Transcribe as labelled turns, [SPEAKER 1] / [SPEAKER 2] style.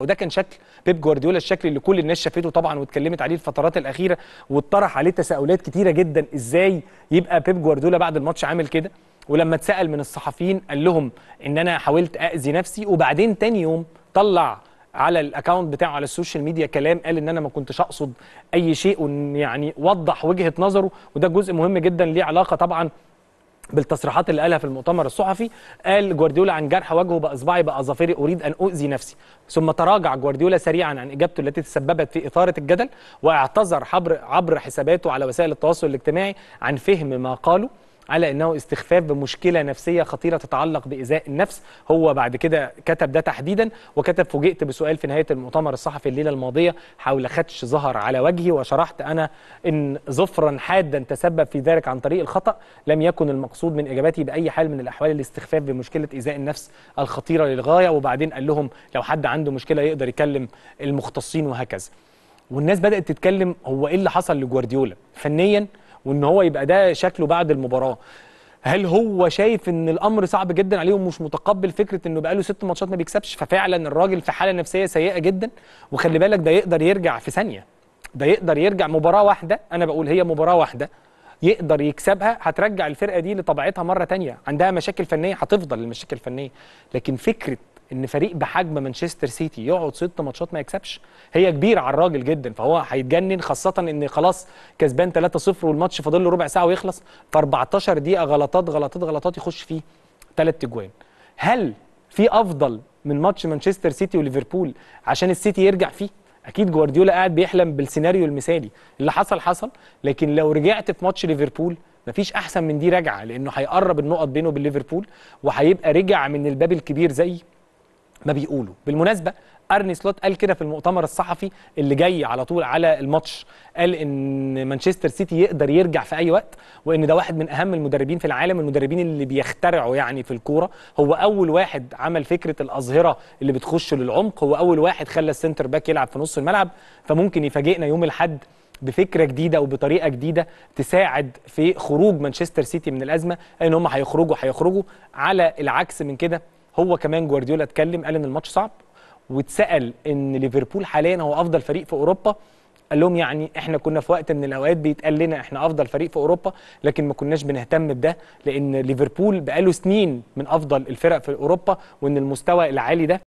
[SPEAKER 1] وده كان شكل بيب جوارديولا الشكل اللي كل الناس شافته طبعا واتكلمت عليه الفترات الاخيره واتطرح عليه تساؤلات كتيره جدا ازاي يبقى بيب جوارديولا بعد الماتش عامل كده ولما اتسال من الصحفيين قال لهم ان انا حاولت اذي نفسي وبعدين تاني يوم طلع على الاكونت بتاعه على السوشيال ميديا كلام قال ان انا ما كنتش اقصد اي شيء وان يعني وضح وجهه نظره وده جزء مهم جدا ليه علاقه طبعا بالتصريحات اللي قالها في المؤتمر الصحفي قال جوارديولا عن جرح وجهه باصبعي باظافري اريد ان اؤذي نفسي ثم تراجع جوارديولا سريعا عن اجابته التي تسببت في اثاره الجدل واعتذر عبر حساباته على وسائل التواصل الاجتماعي عن فهم ما قاله على انه استخفاف بمشكله نفسيه خطيره تتعلق بايذاء النفس هو بعد كده كتب ده تحديدا وكتب فوجئت بسؤال في نهايه المؤتمر الصحفي الليله الماضيه حول خدش ظهر على وجهي وشرحت انا ان ظفرا حادا تسبب في ذلك عن طريق الخطا لم يكن المقصود من اجابتي باي حال من الاحوال الاستخفاف بمشكله ايذاء النفس الخطيره للغايه وبعدين قال لهم لو حد عنده مشكله يقدر يكلم المختصين وهكذا والناس بدات تتكلم هو ايه اللي حصل لجوارديولا فنيا وان هو يبقى ده شكله بعد المباراه هل هو شايف ان الامر صعب جدا عليه ومش متقبل فكره انه بقاله ست ماتشات ما بيكسبش ففعلا الراجل في حاله نفسيه سيئه جدا وخلي بالك ده يقدر يرجع في ثانيه ده يقدر يرجع مباراه واحده انا بقول هي مباراه واحده يقدر يكسبها هترجع الفرقه دي لطبيعتها مره تانية عندها مشاكل فنيه هتفضل المشاكل الفنيه لكن فكره ان فريق بحجم مانشستر سيتي يقعد ست ماتشات ما يكسبش هي كبيره على الراجل جدا فهو هيتجنن خاصه ان خلاص كسبان 3-0 والماتش فاضل له ربع ساعه ويخلص ف 14 دقيقه غلطات غلطات غلطات يخش فيه ثلاث اجوان هل في افضل من ماتش مانشستر سيتي وليفربول عشان السيتي يرجع فيه اكيد جوارديولا قاعد بيحلم بالسيناريو المثالي اللي حصل حصل لكن لو رجعت في ماتش ليفربول مفيش احسن من دي راجعه لانه هيقرب النقط بينه وبين ليفربول وهيبقى رجع من الباب الكبير زي ما بيقولوا بالمناسبة ارني سلوت قال كده في المؤتمر الصحفي اللي جاي على طول على الماتش قال ان مانشستر سيتي يقدر يرجع في اي وقت وان ده واحد من اهم المدربين في العالم المدربين اللي بيخترعوا يعني في الكوره هو اول واحد عمل فكره الاظهره اللي بتخش للعمق هو اول واحد خلى السنتر باك يلعب في نص الملعب فممكن يفاجئنا يوم الاحد بفكره جديده وبطريقه جديده تساعد في خروج مانشستر سيتي من الازمه ان هم هيخرجوا هيخرجوا على العكس من كده هو كمان جوارديولا اتكلم قال ان الماتش صعب واتسال ان ليفربول حاليا هو افضل فريق في اوروبا قال لهم يعني احنا كنا في وقت من الاوقات بيتقال لنا احنا افضل فريق في اوروبا لكن ما كناش بنهتم بده لان ليفربول بقاله سنين من افضل الفرق في اوروبا وان المستوى العالي ده